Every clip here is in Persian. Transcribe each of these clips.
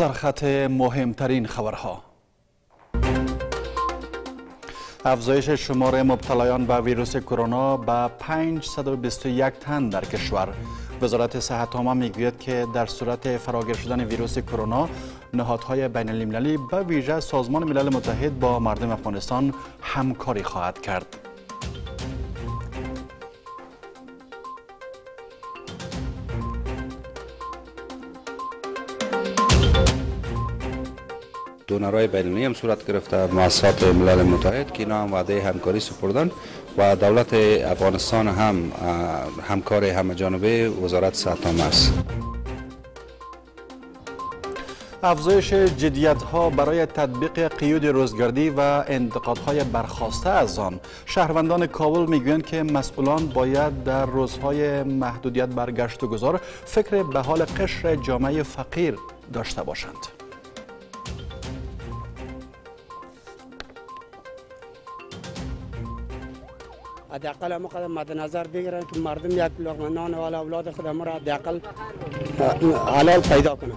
سرخط مهمترین خبرها افزایش شمار مبتلایان به ویروس کرونا به 521 تن در کشور وزارت صحت عامه میگوید که در صورت فراگیر شدن ویروس کرونا نهادهای بین المللی به ویژه سازمان ملل متحد با مردم افغانستان همکاری خواهد کرد دونرهای بینالمللی هم صورت گرفته مؤسسات ملل متحد که اینا هم وعده همکاری سپردن و دولت افغانستان هم همکار همه جانبه وزارت صحت است افزایش جدیت ها برای تطبیق قیود روزگردی و انتقادهای برخواسته از آن شهروندان کابل میگویند که مسئولان باید در روزهای محدودیت برگشت و گذار فکر به حال قشر جامعه فقیر داشته باشند حداقل ما قدم مد نظر بگیرن که مردم یک لقمه نان و اولاد خود ما را حداقل حلال پیدا کنه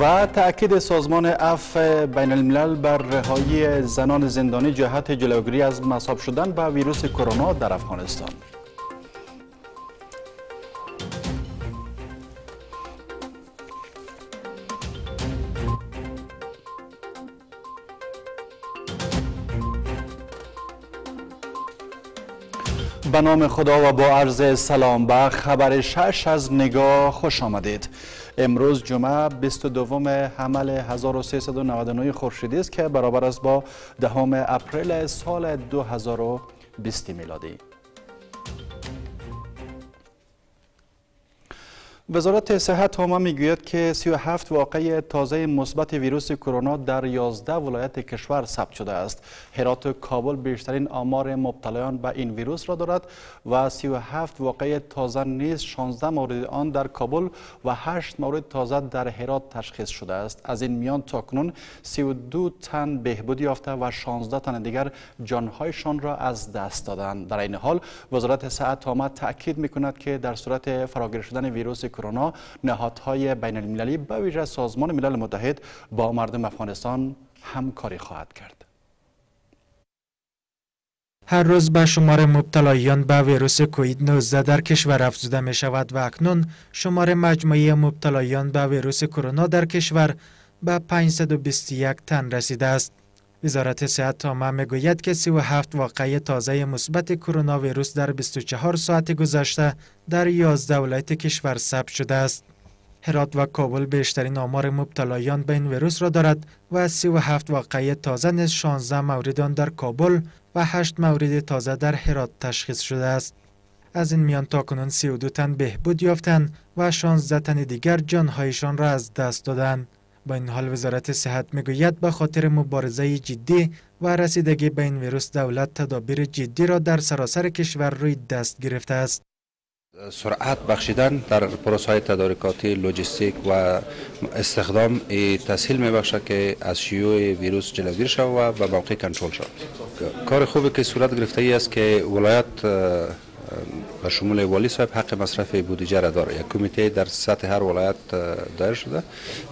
و تأکید سازمان اف بین الملل بر رهایی زنان زندانی جهت جلوگیری از مصاب شدن به ویروس کرونا در افغانستان به نام خدا و با عرض سلام به خبر شش از نگاه خوش آمدید امروز جمعه 22 حمل 1399 خورشیدی است که برابر است با دهم اپریل سال 2020 میلادی وزارت صحت هما میگوید که 37 واقعه تازه مثبت ویروس کرونا در 11 ولایت کشور ثبت شده است. هرات و کابل بیشترین آمار مبتلایان به این ویروس را دارد و 37 واقعه تازه نیز 16 مورد آن در کابل و 8 مورد تازه در هرات تشخیص شده است. از این میان تاکنون 32 تن بهبود یافته و 16 تن دیگر جانهایشان را از دست دادند. در این حال وزارت صحت هما تاکید میکند که در صورت فراگیر شدن ویروس کرونا نهادهای بین المللی به ویژه سازمان ملل متحد با مردم افغانستان همکاری خواهد کرد هر روز به شمار مبتلایان به ویروس کوید 19 در کشور افزوده می شود و اکنون شمار مجموعی مبتلایان به ویروس کرونا در کشور به 521 تن رسیده است. وزارت صحت تا میگوید که 37 واقعه تازه مثبت کرونا ویروس در 24 ساعت گذشته در 11 ولایت کشور ثبت شده است. هرات و کابل بیشترین آمار مبتلایان به این ویروس را دارد و 37 واقعه تازه نیز 16 مورد آن در کابل و 8 مورد تازه در هرات تشخیص شده است. از این میان تاکنون 32 تن بهبود یافتند و 16 تن دیگر جانهایشان را از دست دادند. با این حال وزارت صحت میگوید به خاطر مبارزه جدی و رسیدگی به این ویروس دولت تدابیر جدی را در سراسر کشور روی دست گرفته است سرعت بخشیدن در پروسه های تدارکاتی لوجستیک و استخدام تسهیل می که از شیوع ویروس جلوگیری شود و به موقع کنترل شود کار خوبی که صورت گرفته ای است که ولایت به شمول والی صاحب حق مصرف بودجه را داره یک کمیته در سطح هر ولایت دایر شده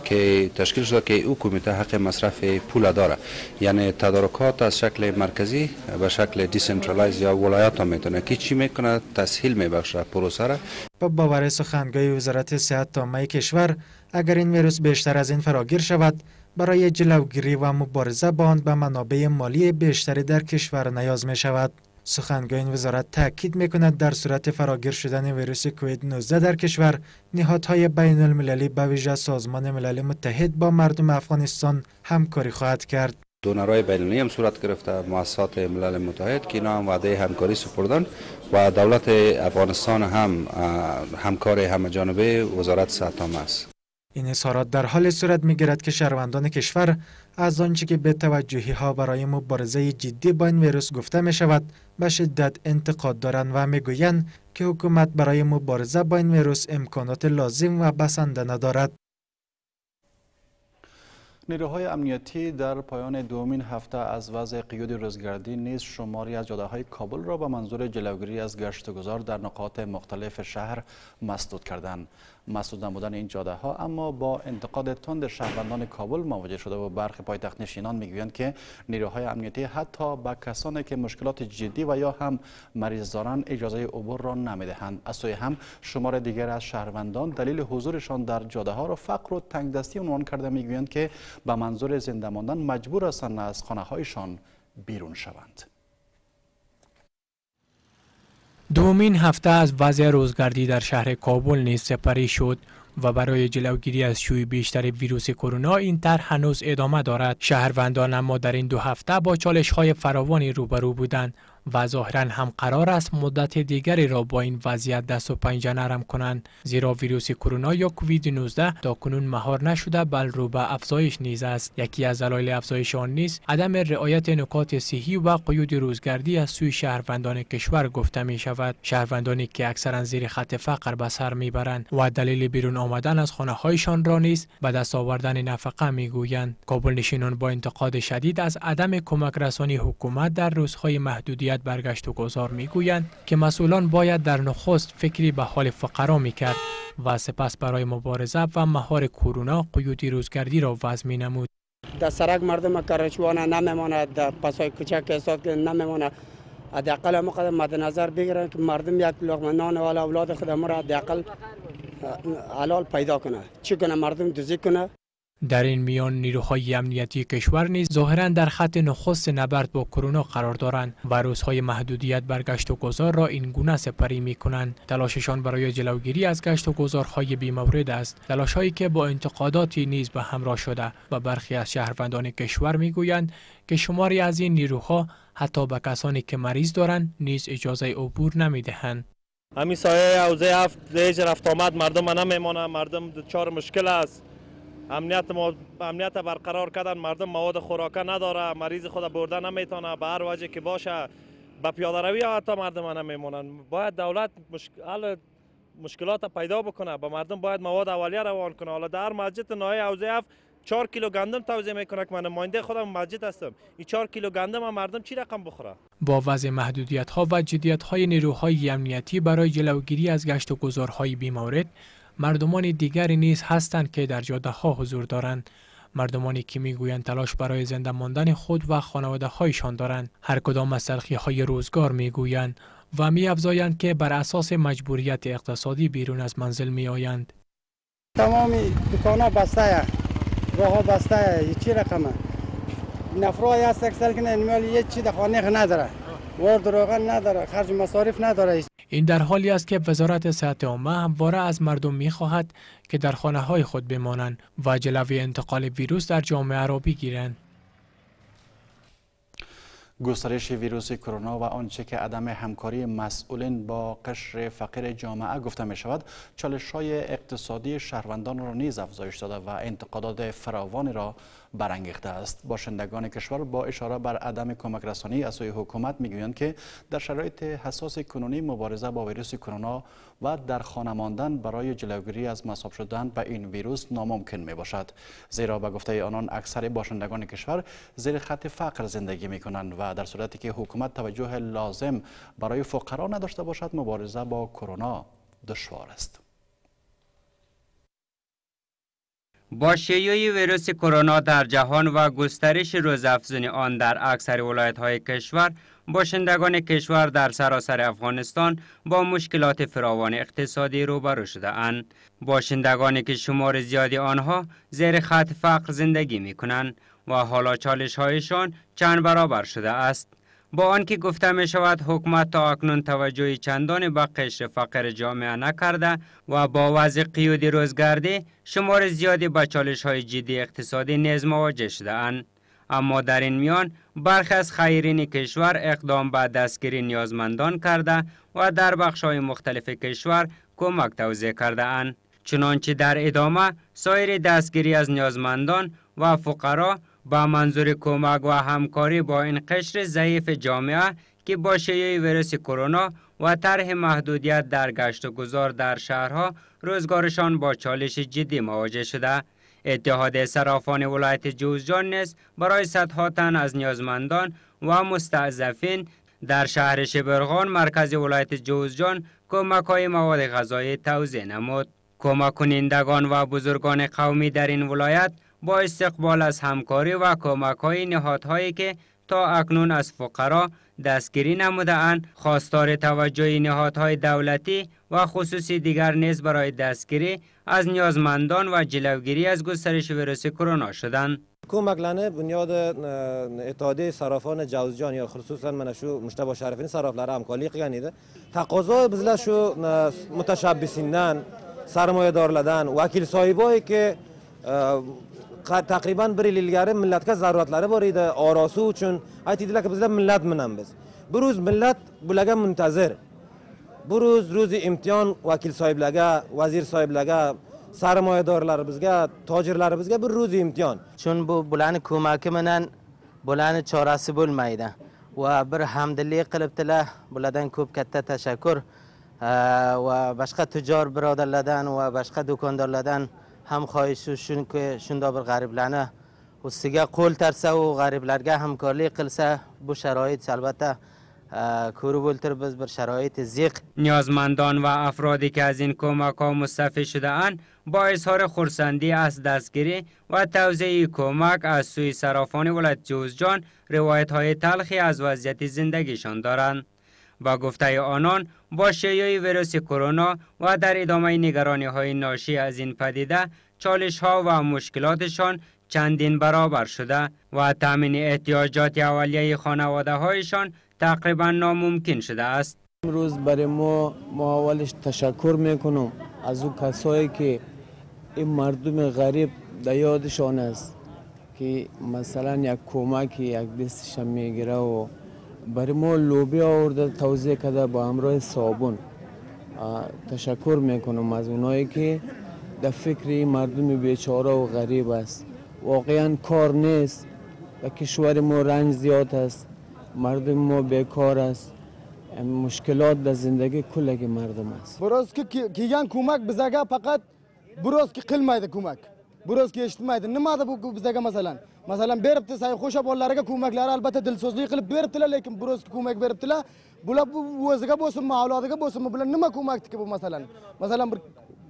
که تشکیل شده که او کمیته حق مصرف پول داره یعنی تدارکات از شکل مرکزی به شکل دیسنترالایز یا ولایت ها میتونه که چی میکنه تسهیل میبخشه پروسه را با باور سخنگوی وزارت صحت تامه کشور اگر این ویروس بیشتر از این فراگیر شود برای جلوگیری و مبارزه با آن به منابع مالی بیشتری در کشور نیاز می شود سخنگوی این وزارت تاکید میکند در صورت فراگیر شدن ویروس کووید 19 در کشور نهادهای بین المللی به ویژه سازمان ملل متحد با مردم افغانستان همکاری خواهد کرد دونرهای بینالمللی هم صورت گرفته مؤسسات ملل متحد که اینا هم وعده همکاری سپردن و دولت افغانستان هم همکار همه وزارت صحت است این اظهارات در حال صورت میگیرد که شهروندان کشور از آنچه که به توجهی ها برای مبارزه جدی با این ویروس گفته می شود به شدت انتقاد دارند و میگویند که حکومت برای مبارزه با این ویروس امکانات لازم و بسنده ندارد نیروهای امنیتی در پایان دومین هفته از وضع قیود روزگردی نیز شماری از جاده های کابل را به منظور جلوگیری از گشت و گذار در نقاط مختلف شهر مسدود کردند مسدود نمودن این جاده ها اما با انتقاد تند شهروندان کابل مواجه شده و برخی پایتخت نشینان میگویند که نیروهای امنیتی حتی به کسانی که مشکلات جدی و یا هم مریض دارند اجازه عبور را نمیدهند از سوی هم شمار دیگر از شهروندان دلیل حضورشان در جاده ها را فقر و تنگدستی عنوان کرده میگویند که به منظور زنده ماندن مجبور هستند از خانه هایشان بیرون شوند دومین هفته از وضع روزگردی در شهر کابل نیز سپری شد و برای جلوگیری از شوی بیشتر ویروس کرونا این طرح هنوز ادامه دارد شهروندان اما در این دو هفته با چالش های فراوانی روبرو بودند و ظاهرا هم قرار است مدت دیگری را با این وضعیت دست و پنجه نرم کنند زیرا ویروس کرونا یا کووید 19 تا کنون مهار نشده بل رو به افزایش نیز است یکی از دلایل افزایش آن نیز عدم رعایت نکات صحی و قیود روزگردی از سوی شهروندان کشور گفته می شود شهروندانی که اکثرا زیر خط فقر به سر میبرند و دلیل بیرون آمدن از خانه هایشان را نیز به دست آوردن نفقه میگویند کابل نشینان با انتقاد شدید از عدم کمک رسانی حکومت در روزهای محدودیت مدیریت برگشت و گذار میگویند که مسئولان باید در نخست فکری به حال فقرا میکرد و سپس برای مبارزه و مهار کرونا قیودی روزگردی را وضع می نمود. در سرک مردم کرچوانه ماند در پسای کوچک احساس نمیماند حداقل ما قدم مد نظر بگیرن که مردم یک لقمه نان و اولاد خود را حداقل حلال پیدا کنه چی مردم دوزی کنه در این میان نیروهای امنیتی کشور نیز ظاهرا در خط نخست نبرد با کرونا قرار دارند و روزهای محدودیت بر گشت و گذار را این گونه سپری می کنند تلاششان برای جلوگیری از گشت و گذارهای بیمورد است تلاشهایی که با انتقاداتی نیز به همراه شده و برخی از شهروندان کشور می گویند که شماری از این نیروها حتی به کسانی که مریض دارند نیز اجازه عبور نمیدهند همین سایه اوزه هفت رفت آمد مردم نمیمانند مردم چهار مشکل است امنیت, ما... امنیت برقرار کردن مردم مواد خوراکه نداره مریض خود برده نمیتونه به هر وجه که باشه به پیاده روی تا مردم نمیمونن باید دولت مشکل مشکلات پیدا بکنه به مردم باید مواد اولیه روان کنه حالا در مسجد نایه حوزه اف 4 کیلو گندم توزیع میکنه که من نماینده خودم مسجد هستم این 4 کیلو گندم هم مردم چی رقم بخوره با وضع محدودیت ها و جدیت های نیروهای امنیتی برای جلوگیری از گشت و گذارهای بیمورد مردمان دیگری نیز هستند که در جاده ها حضور دارند مردمانی که میگویند تلاش برای زنده ماندن خود و خانواده هایشان دارند هر کدام از های روزگار میگویند و میافزایند که بر اساس مجبوریت اقتصادی بیرون از منزل می آیند تمام دکان بسته راه بسته چی رقمه نفرای هست اکثر که چی خانه نداره وارد نداره خرج مصارف نداره این در حالی است که وزارت صحت عامه همواره از مردم می خواهد که در خانه های خود بمانند و جلوی انتقال ویروس در جامعه را بگیرند گسترش ویروس کرونا و آنچه که عدم همکاری مسئولین با قشر فقیر جامعه گفته می شود چالش های اقتصادی شهروندان را نیز افزایش داده و انتقادات فراوانی را برانگیخته است باشندگان کشور با اشاره بر عدم کمک رسانی از سوی حکومت میگویند که در شرایط حساس کنونی مبارزه با ویروس کرونا و در خانه ماندن برای جلوگیری از مصاب شدن به این ویروس ناممکن می باشد زیرا به گفته آنان اکثر باشندگان کشور زیر خط فقر زندگی می کنند و در صورتی که حکومت توجه لازم برای فقرا نداشته باشد مبارزه با کرونا دشوار است با شیوع ویروس کرونا در جهان و گسترش روزافزون آن در اکثر ولایت های کشور باشندگان کشور در سراسر افغانستان با مشکلات فراوان اقتصادی روبرو شده اند باشندگانی که شمار زیادی آنها زیر خط فقر زندگی می و حالا چالش هایشان چند برابر شده است. با آنکه گفته می شود حکومت تا اکنون توجه چندانی به قشر فقر جامعه نکرده و با وضع قیود روزگردی شمار زیادی به چالش های جدی اقتصادی نیز مواجه شده اند. اما در این میان برخی از خیرین کشور اقدام به دستگیری نیازمندان کرده و در بخش های مختلف کشور کمک توضیح کرده اند. چنانچه در ادامه سایر دستگیری از نیازمندان و فقرا با منظور کمک و همکاری با این قشر ضعیف جامعه که با شیوع ویروس کرونا و طرح محدودیت در گشت و گذار در شهرها روزگارشان با چالش جدی مواجه شده اتحاد صرافان ولایت جوزجان نیز برای صدها تن از نیازمندان و مستعزفین در شهر شبرغان مرکز ولایت جوزجان کمک های مواد غذایی توزیع نمود کمک کنندگان و بزرگان قومی در این ولایت با استقبال از همکاری و کمک های نهادهایی که تا اکنون از فقرا دستگیری نموده اند خواستار توجه نهادهای دولتی و خصوصی دیگر نیز برای دستگیری از نیازمندان و جلوگیری از گسترش ویروس کرونا شدند کمک لانه بنیاد اتحادیه صرافان جوزجان یا خصوصا من شو مشتبه شرفین صرافلار همکاری قیانیده تقاضا بزله شو متشبسیندن سرمایه دار لدن وکیل صاحبایی که taqriban bir yil ilgari millatga zaruratlari bor edi orosi uchun aytdilarki bizlar millat bilan biz bu ro'z millat bularga muntazir bu ro'z ro'zi imtiyon vakil sohiblarga vazir sohiblarga sarmoyadorlarimizga tojirlarimizga bir ro'zi imtiyon chun bu bularni ko'maki bilan bularni chorasi bo'lmaydi va bir hamdillik qilibdilar bulardan ko'p katta tashakkur va boshqa tijor birodarlardan va boshqa do'kondorlardan hamhoyishi shunki shundoq و g'ariblarni ustiga qo'l tarsa u g'ariblarga hamkorlik qilsa bu sharoit albatta کورو بولتر بز بر شرایط زیق نیازمندان و افرادی که از این کمک ها مستفی شده با اظهار خورسندی از دستگیری و توزیع کمک از سوی سرافان ولایت جوزجان روایت های تلخی از وضعیت زندگیشان دارند با گفته آنان با شیوع ویروس کرونا و در ادامه نگرانی های ناشی از این پدیده چالش ها و مشکلاتشان چندین برابر شده و تامین احتیاجات اولیه خانواده هایشان تقریبا ناممکن شده است. امروز برای ما ما تشکر میکنم از او کسایی که این مردم غریب در یادشان است که مثلا یک کمک یک دستشان میگیره و برای ما لوبیا آورده توضیح کده با همراه صابون تشکر میکنم از اونایی که در فکر مردم بیچاره و غریب است واقعا کار نیست و کشور ما رنج زیاد است مردم ما بیکار است مشکلات در زندگی کلگی مردم است بروز که کیگان کمک بزگه فقط بروز که قلمه مایده کمک بروز که اجتماعی نماده بو بزگه مثلا masalan beribdi bolalariga ko'maklari albatta dilso'zlik qilib beribdilar lekin birozga ko'mak beribdilar bular bu o'ziga bo'lsinmi avlodiga bo'lsinmi bular nima ko'makniki bu masalan masalan bir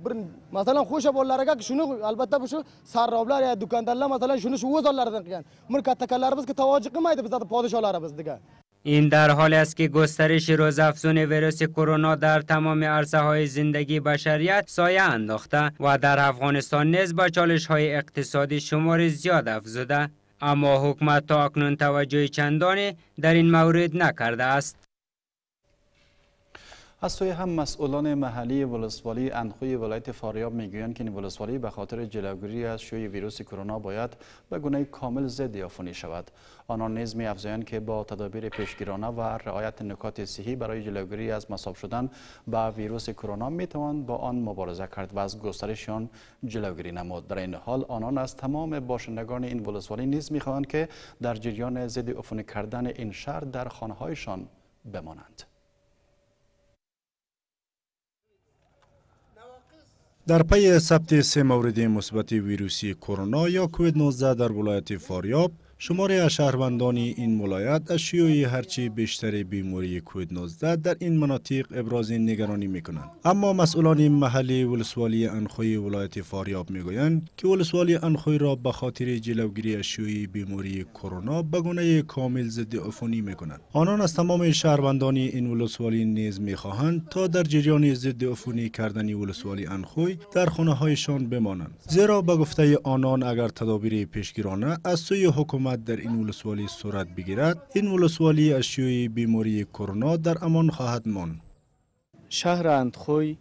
bir masalan bolalariga shuni albatta bu shu sarroblar yo do'kondorlar masalan shuni shu o'z qilgan mir kattakalarimizga tavoji qilmaydi bizlarni degan این در حال است که گسترش روزافزون ویروس کرونا در تمام عرصه های زندگی بشریت سایه انداخته و در افغانستان نیز با چالش های اقتصادی شمار زیاد افزوده اما حکومت تا اکنون توجه چندانی در این مورد نکرده است از سوی هم مسئولان محلی ولسوالی انخوی ولایت فاریاب میگویند که این ولسوالی به خاطر جلوگیری از شیوع ویروس کرونا باید به گونه کامل ضد افونی شود آنان نیز میافزایند که با تدابیر پیشگیرانه و رعایت نکات صحی برای جلوگیری از مصاب شدن به ویروس کرونا میتوان با آن مبارزه کرد و از گسترش آن جلوگیری نمود در این حال آنان از تمام باشندگان این ولسوالی نیز میخواهند که در جریان ضد افونی کردن این شهر در خانههایشان بمانند در پی ثبت سه مورد مثبت ویروسی کرونا یا کووید 19 در ولایت فاریاب شماره از شهروندان این ولایت از شیوع هرچی بیشتر بیماری کووید 19 در این مناطق ابراز نگرانی میکنند اما مسئولان محلی ولسوالی انخوی ولایت فاریاب میگویند که ولسوالی انخوی را به خاطر جلوگیری از شیوع بیماری کرونا به گونه کامل ضد عفونی میکنند آنان از تمام شهروندان این ولسوالی نیز میخواهند تا در جریان ضد عفونی کردن ولسوالی انخوی در خانه هایشان بمانند زیرا به گفته آنان اگر تدابیر پیشگیرانه از سوی حکومت در این ولسوالی صورت بگیرد این ولسوالی از بیماری کرونا در امان خواهد ماند شهر اندخوی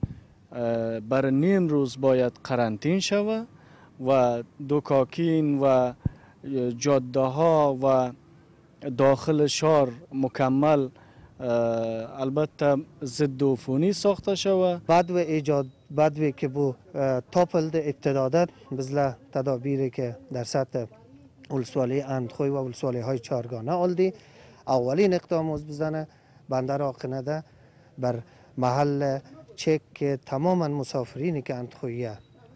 بر نیم روز باید قرنطین شود و دوکاکین و جاده ها و داخل شار مکمل البته ضد عفونی ساخته شود و ایجاد و که بو تاپلد ابتدادن بزله تدابیری که در سطح اولسوالی اندخوی و اولسوالی های چارگانه آلدی اولین اقدام از بزنه بندر آقنده بر محل چک که تماما مسافرینی که اندخوی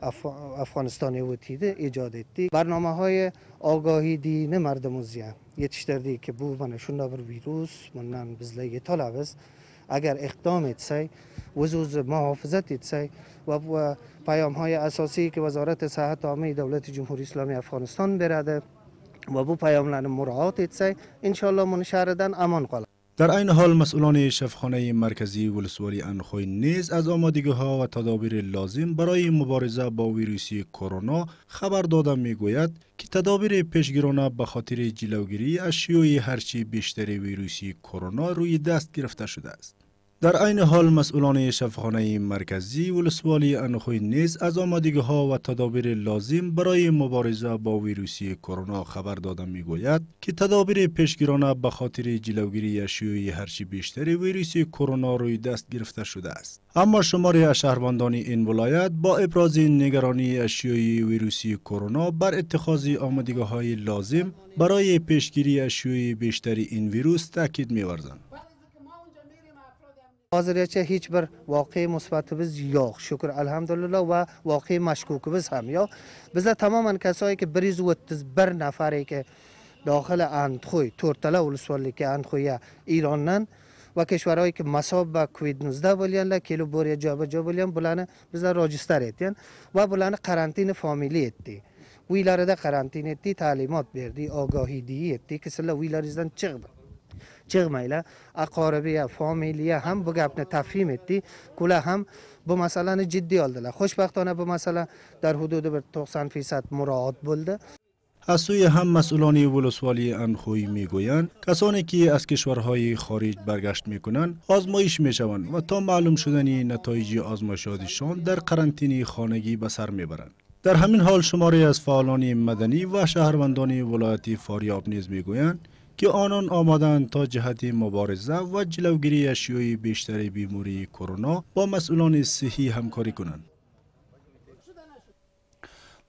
اف... افغانستانی و تیده ایجاد اتی برنامه های آگاهی دینه مردم زیه یتشتردی که بو منشون بر ویروس منن بزله یه تا اگر اقدام ایتسای وزوز محافظت ایتسای و پیام های اساسی که وزارت صحت عامه دولت جمهوری اسلامی افغانستان برده و بو پیاملرن مراعات ایتسای انشالله من امان در این حال مسئولان شفخانه مرکزی ولسوالی انخوی نیز از آمادگی ها و تدابیر لازم برای مبارزه با ویروسی کرونا خبر داده می گوید که تدابیر پیشگیرانه به خاطر جلوگیری از شیوع هرچی بیشتر ویروسی کرونا روی دست گرفته شده است. در این حال مسئولان شفخانه مرکزی ولسوالی انخوی نیز از آمادگی ها و تدابیر لازم برای مبارزه با ویروسی کرونا خبر داده می گوید که تدابیر پیشگیرانه به خاطر جلوگیری شیوع هرچی بیشتری ویروسی کرونا روی دست گرفته شده است اما شماری از شهروندان این ولایت با ابراز نگرانی شیوع ویروسی کرونا بر اتخاذ آمادگی های لازم برای پیشگیری شیوع بیشتر این ویروس تاکید می hozirgacha hech bir voqea musbatimiz yo'q shukur alhamdulillah va voqea mashkukimiz ham yo'q bizda tamoman kasoyki bir yuz o'ttiz bir nafariki dohili antxuy to'rttala ulusvorlikka antxuya va keshvaroi ki masob va kvidnuzda bo'lganlar kelib bo'rya joba jo bo'lgan bularni bizlar rojistar etgan va bularni karantinni familiya etdik uylarida karantin etdik ta'limot berdik ogohidi etdik sizlar uylaringizdan chiqdi چغمیلا اقاربی یا فامیلی هم بگه اپنه تفهیم اتی کلا هم با مسئله جدی آل خوشبختانه به مسئله در حدود بر 90 فیصد مراد بلده از سوی هم مسئولانی ولسوالی انخوی می گویند کسانی که از کشورهای خارج برگشت می کنند آزمایش می و تا معلوم شدنی نتایج آزمایشاتشان در قرنطینه خانگی به سر می برند. در همین حال شماری از فعالان مدنی و شهروندان ولایت فاریاب نیز می که آنان آمدن تا جهت مبارزه و جلوگیری اشیای بیشتر بیماری کرونا با مسئولان صحی همکاری کنند.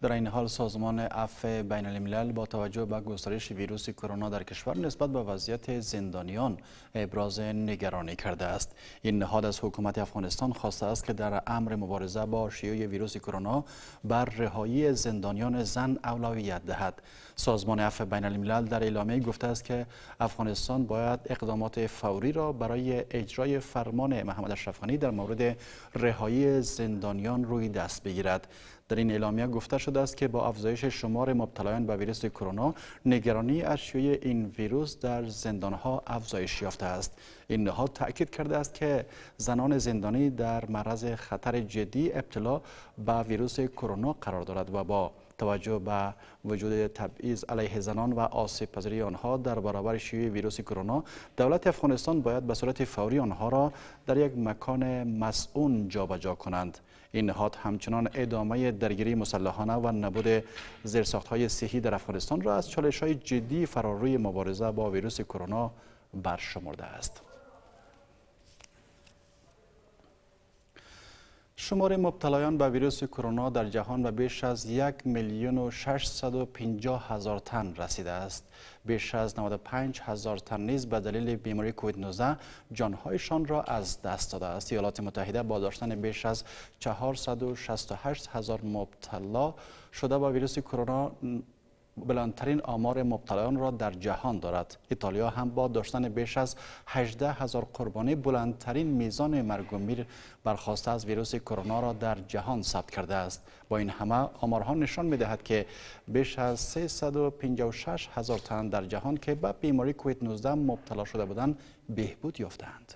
در این حال سازمان اف بین الملل با توجه به گسترش ویروس کرونا در کشور نسبت به وضعیت زندانیان ابراز نگرانی کرده است این نهاد از حکومت افغانستان خواسته است که در امر مبارزه با شیوع ویروس کرونا بر رهایی زندانیان زن اولویت دهد سازمان اف بین الملل در اعلامیه گفته است که افغانستان باید اقدامات فوری را برای اجرای فرمان محمد اشرف در مورد رهایی زندانیان روی دست بگیرد در این اعلامیه گفته شده است که با افزایش شمار مبتلایان به ویروس کرونا نگرانی شیوع این ویروس در زندانها افزایش یافته است این نهاد تأکید کرده است که زنان زندانی در معرض خطر جدی ابتلا به ویروس کرونا قرار دارد و با توجه به وجود تبعیض علیه زنان و آسیب پذیری آنها در برابر شیوع ویروس کرونا دولت افغانستان باید به صورت فوری آنها را در یک مکان مسئون جابجا کنند این نهاد همچنان ادامه درگیری مسلحانه و نبود های صحی در افغانستان را از چالش های جدی فراروی مبارزه با ویروس کرونا برشمرده است شمار مبتلایان به ویروس کرونا در جهان به بیش از یک میلیون و 650 هزار تن رسیده است. بیش از 95 هزار تن نیز به دلیل بیماری کووید 19 جانهایشان را از دست داده است. ایالات متحده با داشتن بیش از 468 هزار مبتلا شده با ویروس کرونا بلندترین آمار مبتلایان را در جهان دارد ایتالیا هم با داشتن بیش از 18 هزار قربانی بلندترین میزان مرگ و میر برخواسته از ویروس کرونا را در جهان ثبت کرده است با این همه آمارها نشان میدهد که بیش از 356 هزار تن در جهان که به بیماری کووید 19 مبتلا شده بودند بهبود یافتند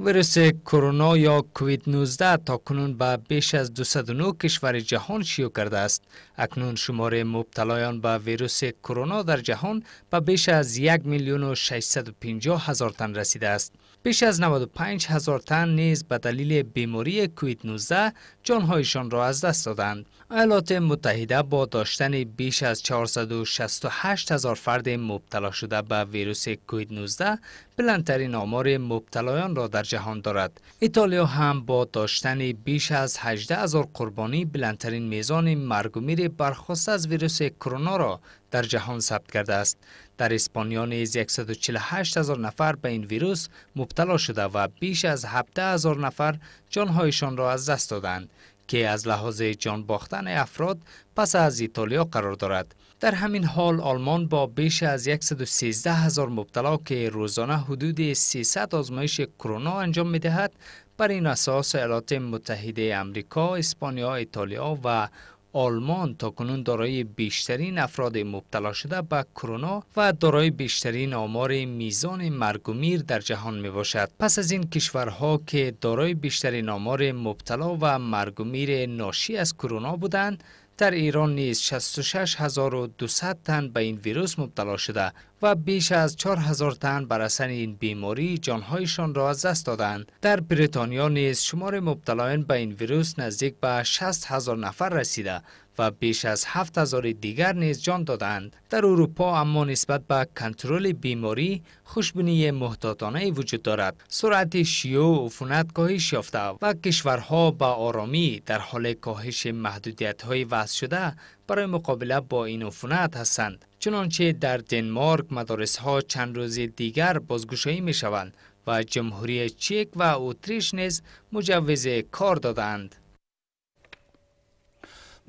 ویروس کرونا یا کووید 19 تا کنون به بیش از 209 کشور جهان شیوع کرده است. اکنون شمار مبتلایان به ویروس کرونا در جهان به بیش از 1 میلیون و 650 هزار تن رسیده است. بیش از 95 هزار تن نیز به دلیل بیماری کووید 19 جانهایشان را از دست دادند. ایالات متحده با داشتن بیش از 468 هزار فرد مبتلا شده به ویروس کووید 19 بلندترین آمار مبتلایان را در جهان دارد ایتالیا هم با داشتن بیش از 18 هزار قربانی بلندترین میزان مرگ و میر برخواست از ویروس کرونا را در جهان ثبت کرده است در اسپانیا نیز 148 هزار نفر به این ویروس مبتلا شده و بیش از 17 هزار نفر جانهایشان را از دست دادند که از لحاظ جان باختن افراد پس از ایتالیا قرار دارد در همین حال آلمان با بیش از 113 هزار مبتلا که روزانه حدود 300 آزمایش کرونا انجام می دهد بر این اساس ایالات متحده امریکا، اسپانیا، ایتالیا و آلمان تا کنون دارای بیشترین افراد مبتلا شده به کرونا و دارای بیشترین آمار میزان مرگ و میر در جهان می باشد. پس از این کشورها که دارای بیشترین آمار مبتلا و مرگ و میر ناشی از کرونا بودند در ایران نیز 66200 تن به این ویروس مبتلا شده و بیش از 4000 تن بر اثر این بیماری جانهایشان را از دست دادند. در بریتانیا نیز شمار مبتلایان به این ویروس نزدیک به 60000 نفر رسیده و بیش از 7000 دیگر نیز جان دادند. در اروپا اما نسبت به کنترل بیماری خوشبینی محتاطانه وجود دارد. سرعت شیوع عفونت کاهش یافته و کشورها با آرامی در حال کاهش محدودیت های وضع شده برای مقابله با این عفونت هستند. چنانچه در دنمارک مدارس ها چند روز دیگر بازگشایی می شوند و جمهوری چک و اتریش نیز مجوز کار دادند.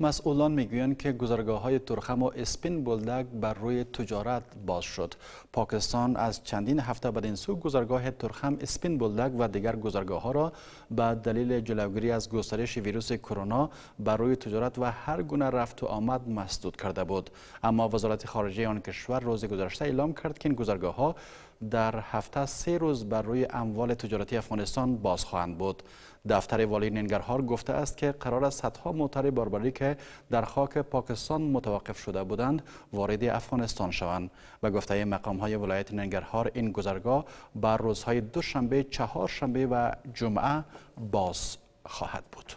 مسئولان میگویند که گذرگاه های ترخم و اسپین بلدک بر روی تجارت باز شد پاکستان از چندین هفته این سو گذرگاه ترخم اسپین بلدک و دیگر گذرگاه ها را به دلیل جلوگیری از گسترش ویروس کرونا بر روی تجارت و هر گونه رفت و آمد مسدود کرده بود اما وزارت خارجه آن کشور روز گذشته اعلام کرد که این گذرگاه ها در هفته سه روز بر روی اموال تجارتی افغانستان باز خواهند بود دفتر والی ننگرهار گفته است که قرار است صدها موتر باربری که در خاک پاکستان متوقف شده بودند وارد افغانستان شوند و گفته مقام های ولایت ننگرهار این گذرگاه بر روزهای دوشنبه چهارشنبه و جمعه باز خواهد بود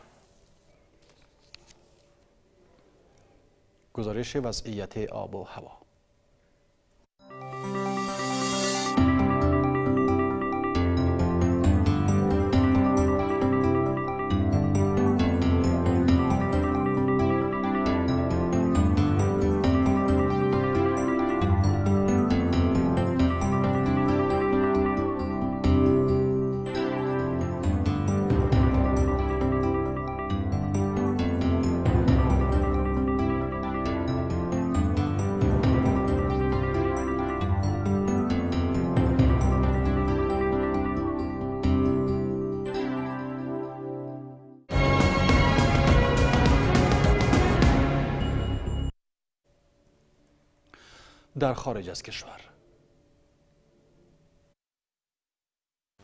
گزارش وضعیت آب و هوا در خارج از کشور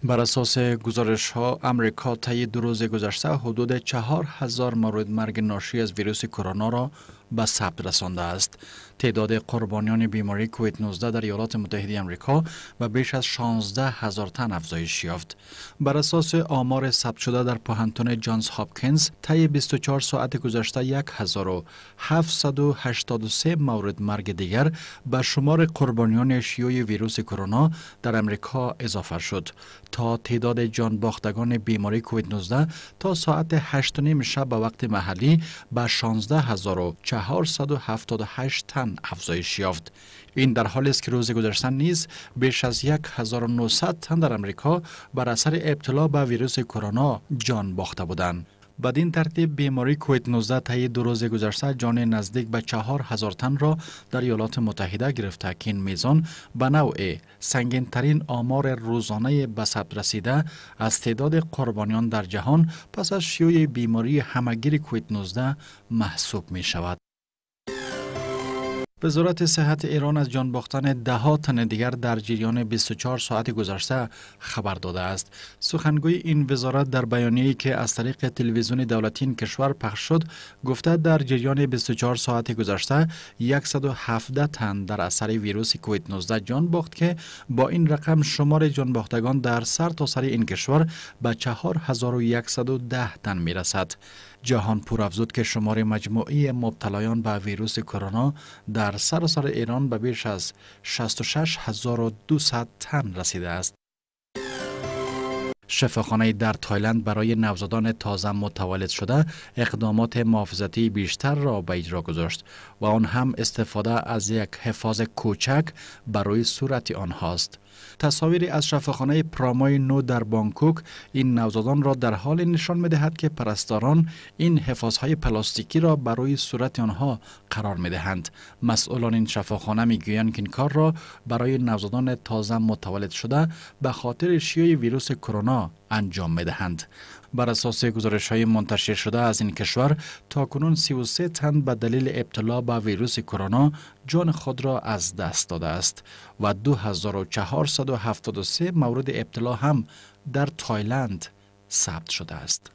بر اساس گزارش ها امریکا طی دو روز گذشته حدود چهار هزار مورد مرگ ناشی از ویروس کرونا را به ثبت رسانده است تعداد قربانیان بیماری کووید 19 در ایالات متحده امریکا به بیش از 16 هزار تن افزایش یافت بر اساس آمار ثبت شده در پوهنتون جانز هاپکینز طی 24 ساعت گذشته 1783 مورد مرگ دیگر به شمار قربانیان شیوع ویروس کرونا در امریکا اضافه شد تا تعداد جان باختگان بیماری کووید 19 تا ساعت 8 شب به وقت محلی به 16000 478 تن افزایش یافت این در حالی است که روز گذشته نیز بیش از 1900 تن در امریکا بر اثر ابتلا به ویروس کرونا جان باخته بودند بدین ترتیب بیماری کووید 19 طی دو روز گذشته جان نزدیک به چهار تن را در ایالات متحده گرفته که این میزان به نوع سنگینترین آمار روزانه به ثبت رسیده از تعداد قربانیان در جهان پس از شیوع بیماری همگیر کووید 19 محسوب می شود. وزارت صحت ایران از جان باختن ده تن دیگر در جریان 24 ساعت گذشته خبر داده است. سخنگوی این وزارت در بیانیه‌ای که از طریق تلویزیون دولتی این کشور پخش شد، گفته در جریان 24 ساعت گذشته 117 تن در اثر ویروس کووید 19 جان باخت که با این رقم شمار جان باختگان در سرتاسر سر این کشور به 4110 تن میرسد. جهان پور افزود که شمار مجموعی مبتلایان به ویروس کرونا در سراسر ایران به بیش از 66200 تن رسیده است. شفاخانه در تایلند برای نوزادان تازه متولد شده اقدامات محافظتی بیشتر را به اجرا گذاشت و آن هم استفاده از یک حفاظ کوچک برای صورت آنهاست. تصاویری از شفاخانه پرامای نو در بانکوک این نوزادان را در حال نشان میدهد که پرستاران این حفاظهای پلاستیکی را برای صورت آنها قرار میدهند مسئولان این شفاخانه میگویند که این کار را برای نوزادان تازه متولد شده به خاطر شیوع ویروس کرونا انجام میدهند بر اساس گزارش های منتشر شده از این کشور تا کنون 33 تن به دلیل ابتلا به ویروس کرونا جان خود را از دست داده است و 2473 مورد ابتلا هم در تایلند ثبت شده است.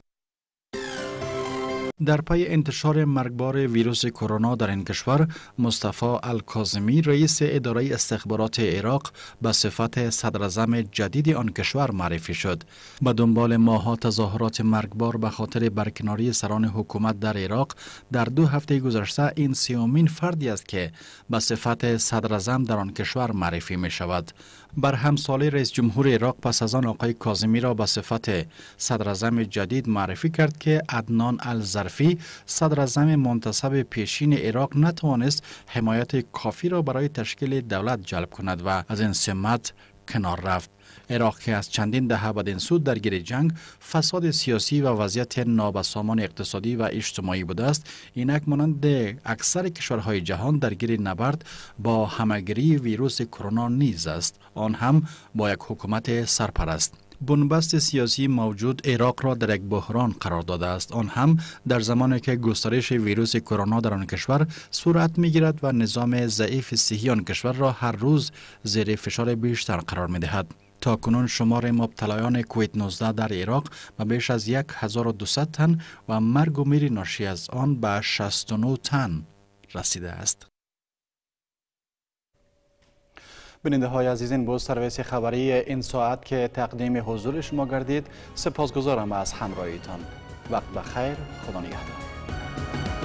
در پای انتشار مرگبار ویروس کرونا در این کشور مصطفی الکازمی رئیس اداره استخبارات عراق به صفت صدرزم جدید آن کشور معرفی شد به دنبال ماها تظاهرات مرگبار به خاطر برکناری سران حکومت در عراق در دو هفته گذشته این سیامین فردی است که به صفت صدرزم در آن کشور معرفی می شود بر همساله رئیس جمهور عراق پس از آن آقای کاظمی را به صفت صدر جدید معرفی کرد که عدنان الظرفی صدر منتصب پیشین عراق نتوانست حمایت کافی را برای تشکیل دولت جلب کند و از این سمت کنار رفت عراق که از چندین دهه بدین سود درگیر جنگ فساد سیاسی و وضعیت نابسامان اقتصادی و اجتماعی بوده است اینک مانند اکثر کشورهای جهان درگیر نبرد با همگری ویروس کرونا نیز است آن هم با یک حکومت سرپرست بنبست سیاسی موجود عراق را در یک بحران قرار داده است آن هم در زمانی که گسترش ویروس کرونا در آن کشور صورت میگیرد و نظام ضعیف صحی آن کشور را هر روز زیر فشار بیشتر قرار میدهد تاکنون شمار مبتلایان کووید 19 در عراق به بیش از 1200 تن و مرگ و میری ناشی از آن به 69 تن رسیده است. بیننده های عزیز این بود سرویس خبری این ساعت که تقدیم حضور شما گردید سپاسگزارم از همراهیتان وقت بخیر خدا نگهدار